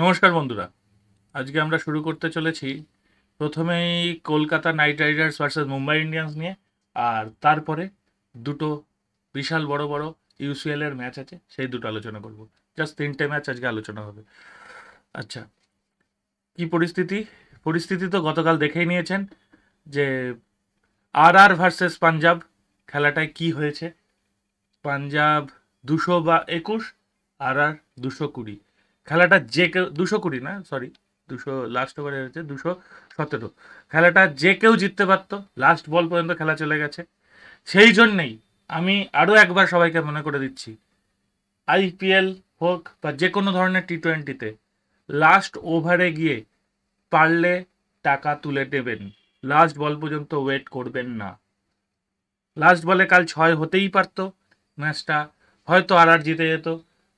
নমস্কার বন্ধুরা আজকে আমরা শুরু করতে চলেছি প্রথমেই Kolkata Knight Riders versus Mumbai Indians নিয়ে আর তারপরে দুটো বিশাল বড় বড় ইউসিএল এর ম্যাচ আছে সেই দুটো আলোচনা করব জাস্ট তিনটে ম্যাচ আজকে আলোচনা হবে আচ্ছা কি পরিস্থিতি পরিস্থিতি তো গতকাল দেখেই নিয়েছেন যে আর আর ভার্সেস পাঞ্জাব খেলাটায় কি হয়েছে পাঞ্জাব দুশো বা একুশ আর আর দুশো কুড়ি খেলাটা যে কেউ দুশো কুড়ি না সরি দুশো লাস্ট ওভারে হয়েছে দুশো সতেরো খেলাটা যে কেউ জিততে পারতো লাস্ট বল পর্যন্ত খেলা চলে গেছে সেই জন্যেই আমি আরও একবার সবাইকে মনে করে দিচ্ছি আইপিএল হোক বা যে কোনো ধরনের টি টোয়েন্টিতে লাস্ট ওভারে গিয়ে পারলে টাকা তুলে দেবেন লাস্ট বল পর্যন্ত ওয়েট করবেন না লাস্ট বলে কাল ছয় হতেই পারতো ম্যাচটা হয়তো আর আর জিতে যেত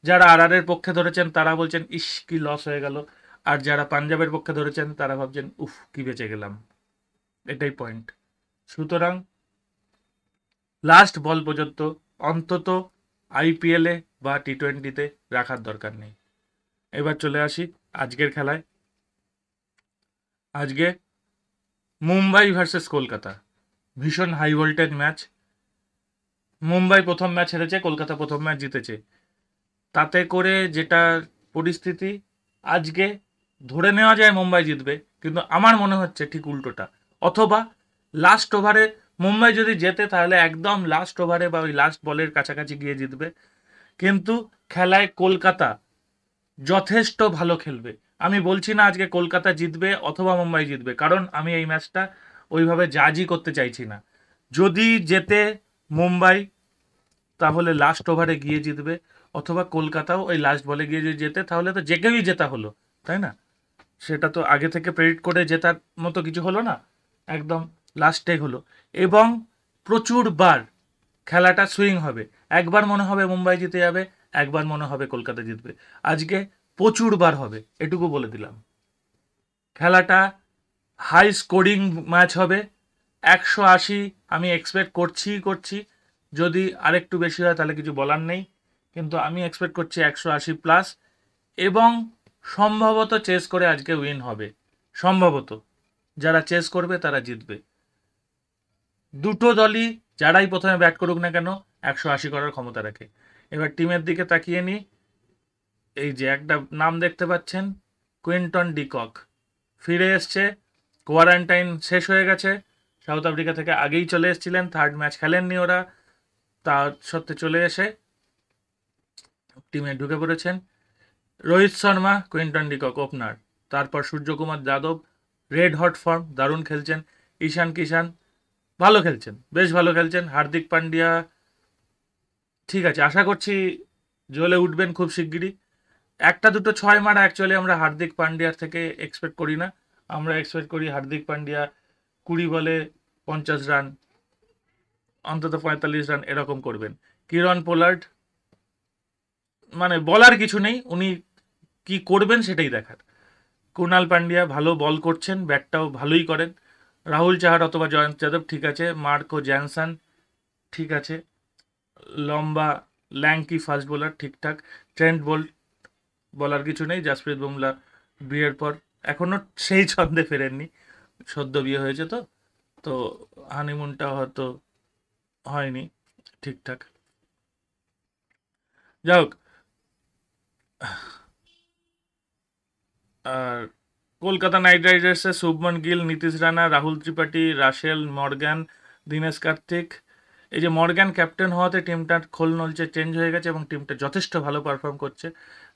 যারা আরারের পক্ষে ধরেছেন তারা বলছেন ইস কি লস হয়ে গেল আর যারা পাঞ্জাবের পক্ষে ধরেছেন তারা ভাবছেন উফ কি বেঁচে গেলাম এটাই পয়েন্ট সুতরাং লাস্ট বল পর্যন্ত অন্তত আইপিএলে বা টি টোয়েন্টিতে রাখার দরকার নেই এবার চলে আসি আজকের খেলায় আজকে মুম্বাই ভার্সেস কলকাতা ভীষণ হাই ভোল্টেজ ম্যাচ মুম্বাই প্রথম ম্যাচ হেরেছে কলকাতা প্রথম ম্যাচ জিতেছে তাতে করে যেটা পরিস্থিতি আজকে ধরে নেওয়া যায় মুম্বাই জিতবে কিন্তু আমার মনে হচ্ছে ঠিক উল্টোটা অথবা লাস্ট ওভারে মুম্বাই যদি জেতে তাহলে একদম লাস্ট ওভারে বা ওই লাস্ট বলের কাছাকাছি গিয়ে জিতবে কিন্তু খেলায় কলকাতা যথেষ্ট ভালো খেলবে আমি বলছি না আজকে কলকাতা জিতবে অথবা মুম্বাই জিতবে কারণ আমি এই ম্যাচটা ওইভাবে জাজই করতে চাইছি না যদি যেতে মুম্বাই তাহলে লাস্ট ওভারে গিয়ে জিতবে অথবা কলকাতাও ওই লাস্ট বলে গিয়ে যদি যেতে তাহলে তো যে কেউই জেতা হলো তাই না সেটা তো আগে থেকে প্রেডিট করে জেতার মতো কিছু হলো না একদম লাস্টে হলো এবং প্রচুর বার খেলাটা সুইং হবে একবার মনে হবে মুম্বাই জিতে যাবে একবার মনে হবে কলকাতা জিতবে আজকে প্রচুর বার হবে এটুকু বলে দিলাম খেলাটা হাই স্কোরিং ম্যাচ হবে একশো আশি আমি এক্সপেক্ট করছি করছি যদি আরেকটু বেশি হয় তাহলে কিছু বলার নেই কিন্তু আমি এক্সপেক্ট করছি একশো আশি প্লাস এবং সম্ভবত চেস করে আজকে উইন হবে সম্ভবত যারা চেস করবে তারা জিতবে দুটো দলই যারাই প্রথমে ব্যাট করুক না কেন একশো আশি করার ক্ষমতা রাখে এবার টিমের দিকে তাকিয়ে নিই এই যে একটা নাম দেখতে পাচ্ছেন কুইন্টন ডিকক ফিরে এসছে কোয়ারেন্টাইন শেষ হয়ে গেছে সাউথ আফ্রিকা থেকে আগেই চলে এসেছিলেন থার্ড ম্যাচ খেলেননি ওরা তার সত্ত্বে চলে এসে টিমে ঢুকে পড়েছেন Rohit Sharma Quinton de Kock opener তারপর Suryakumar Yadav red hot form দারুণ খেলছেন ঈশান কিষান ভালো খেলছেন বেশ ভালো খেলছেন হার্দিক পান্ডিয়া ঠিক আছে আশা করছি জ্বলে উঠবেন খুব শিগগিরই একটা দুটো ছয় মার অ্যাকচুয়ালি আমরা হার্দিক পান্ডিয়ার থেকে এক্সপেক্ট করি না আমরা এক্সপেক্ট করি হার্দিক পান্ডিয়া কুড়ি বলে পঞ্চাশ রান অন্তত পঁয়তাল্লিশ রান এরকম করবেন কিরণ পোলার্ড মানে বলার কিছু নেই উনি কি করবেন সেটাই দেখার কুণাল পান্ডিয়া ভালো বল করছেন ব্যাটটাও ভালোই করেন রাহুল চাহার অথবা জয়ন্ত যাদব ঠিক আছে মার্কো জ্যানসান ঠিক আছে লম্বা ল্যাঙ্কি ফাস্ট বোলার ঠিকঠাক ট্রেন্ট বোল্ট বলার কিছু নেই জাসপ্রীত বুমলা বিয়ের পর এখনও সেই ছন্দে ফেরেননি সদ্য বিয়ে হয়েছে তো তো হানিমুনটা হয়তো হয়নি ঠিকঠাক যাই হোক কলকাতা নাইট রাইডার্সে শুভমন গিল নীতিশ রানা রাহুল ত্রিপাঠী রাশেল মর্গ্যান দীনেশ কার্তিক এই যে মর্গ্যান ক্যাপ্টেন হওয়াতে টিমটার খোল নলচে চেঞ্জ হয়ে গেছে এবং টিমটা যথেষ্ট ভালো পারফর্ম করছে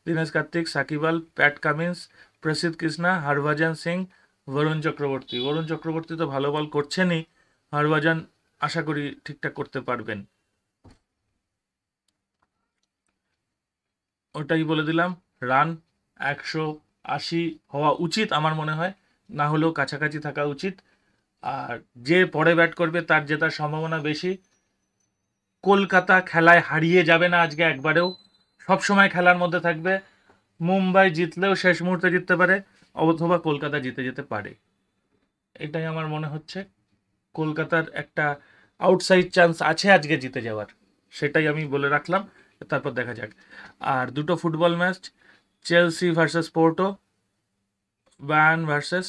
দীনেশ কার্তিক সাকিব আল প্যাট কামিন্স প্রসিদ্ধ কৃষ্ণা হরভজন সিং বরুণ চক্রবর্তী বরুণ চক্রবর্তী তো ভালো বল করছেনই হরভজন আশা করি ঠিকঠাক করতে পারবেন ওটাই বলে দিলাম রান একশো আশি হওয়া উচিত আমার মনে হয় না হলেও কাছাকাছি থাকা উচিত আর যে পরে ব্যাট করবে তার জেতার সম্ভাবনা বেশি কলকাতা খেলায় হারিয়ে যাবে না আজকে একবারেও সবসময় খেলার মধ্যে থাকবে মুম্বাই জিতলেও শেষ মুহূর্তে জিততে পারে অথবা কলকাতা জিতে যেতে পারে এটাই আমার মনে হচ্ছে কলকাতার একটা আউটসাইড চান্স আছে আজকে জিতে যাওয়ার সেটাই আমি বলে রাখলাম তারপর দেখা যাক আর দুটো football match Chelsea versus Porto Bayern versus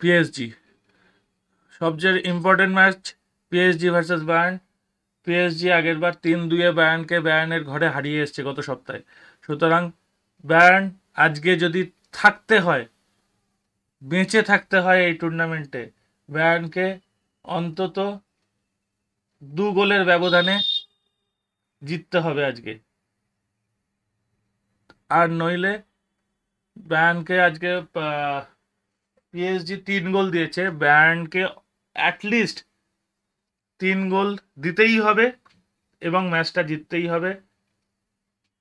PSG সবচেয়ে important match PSG versus Bayern PSG আগের বার তিন দুয়ে ব্যায়ানকে ব্যায়ানের ঘরে হারিয়ে এসছে গত সপ্তাহে সুতরাং ব্যায়ান আজকে যদি থাকতে হয় বেঁচে থাকতে হয় এই টুর্নামেন্টে ব্যানকে অন্তত দু গোলের ব্যবধানে জিততে হবে আজকে আর নইলে ব্যান্ডকে আজকে পিএসজি তিন গোল দিয়েছে ব্যায়ানকে অ্যাটলিস্ট তিন গোল দিতেই হবে এবং ম্যাচটা জিততেই হবে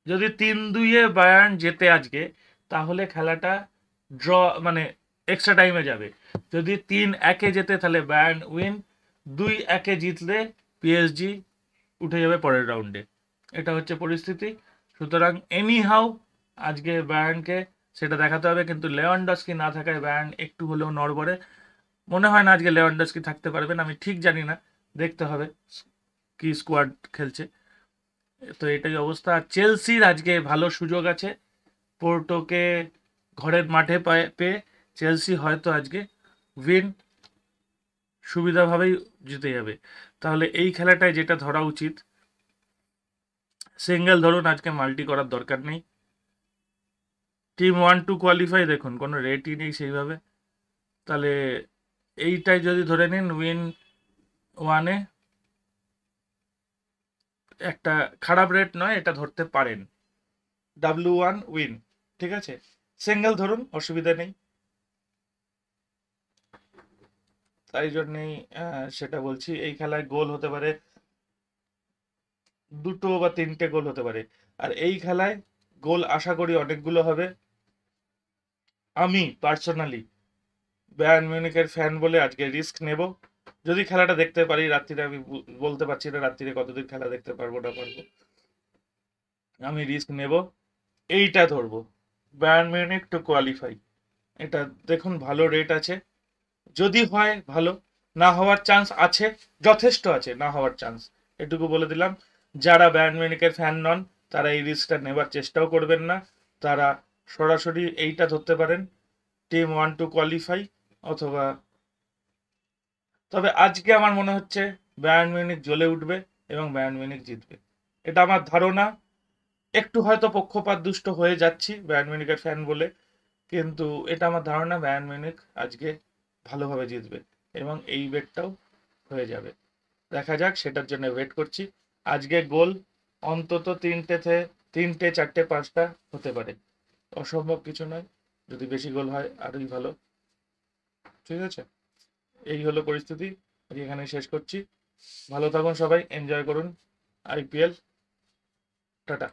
যদি তিন দুইয়ে বায়ার্ন জেতে আজকে তাহলে খেলাটা ড্র মানে এক্সট্রা টাইমে যাবে যদি তিন একে যেতে তাহলে বায়ার্ন উইন দুই একে জিতলে পিএসজি উঠে যাবে পরের রাউন্ডে এটা হচ্ছে পরিস্থিতি সুতরাং এনি হাউ আজকে ব্যায়ানকে সেটা দেখাতে হবে কিন্তু লেওয়ান্ডস্কি না থাকায় ব্যায়ান একটু হলেও নড়বড়ে মনে হয় না আজকে লেওয়ান্ডস্কি থাকতে পারবেন আমি ঠিক জানি না দেখতে হবে কি স্কোয়াড খেলছে তো এটাই অবস্থা চেলসির আজকে ভালো সুযোগ আছে পোর্টোকে ঘরের মাঠে পেয়ে চেলসি হয়তো আজকে উইন সুবিধাভাবেই জিতে যাবে তাহলে এই খেলাটায় যেটা ধরা উচিত সিঙ্গেল ধরুন আজকে মাল্টি করার দরকার নেই টিম ওয়ান টু কোয়ালিফাই দেখুন কোনো রেটই নেই সেইভাবে তাহলে এইটাই যদি ধরে নিন উইন ওয়ানে একটা খারাপ রেট নয় এটা ধরতে পারেন ডাব্লিউ ওয়ান উইন ঠিক আছে সিঙ্গেল ধরুন অসুবিধা নেই তাই জন্যেই সেটা বলছি এই খেলায় গোল হতে পারে দুটো বা তিনটে গোল হতে পারে আর এই খেলায় গোল আশা করি অনেকগুলো হবে আমি পার্সোনালি ব্যান মিউনিকের ফ্যান বলে আজকে রিস্ক নেব যদি খেলাটা দেখতে পারি রাত্রিরে আমি বলতে পারছি না রাত্রিরে কতদিন খেলা দেখতে পারবো না পারবো আমি রিস্ক নেব এইটা ধরবো ব্যান মিউনিক টু কোয়ালিফাই এটা দেখুন ভালো রেট আছে যদি হয় ভালো না হওয়ার চান্স আছে যথেষ্ট আছে না হওয়ার চান্স এটুকু বলে দিলাম যারা ব্যায়ান ফ্যান নন তারা এই রিস্কটা নেবার চেষ্টাও করবেন না তারা সরাসরি এইটা ধরতে পারেন টিম ওয়ান টু কোয়ালিফাই অথবা তবে আজকে আমার মনে হচ্ছে ব্যায়ান জ্বলে উঠবে এবং ব্যায়ান জিতবে এটা আমার ধারণা একটু হয়তো পক্ষপাত দুষ্ট হয়ে যাচ্ছি ব্যায়ান ফ্যান বলে কিন্তু এটা আমার ধারণা ব্যায়ান আজকে ভালোভাবে জিতবে এবং এই বেটটাও হয়ে যাবে দেখা যাক সেটার জন্য ওয়েট করছি আজকে গোল অন্তত তিনটে তিনটে চারটে পাঁচটা হতে পারে অসম্ভব কিছু নয় যদি বেশি গোল হয় আরোই ভালো ঠিক আছে এই হলো পরিস্থিতি এখানে শেষ করছি ভালো থাকুন সবাই এনজয় করুন আইপিএল টাটা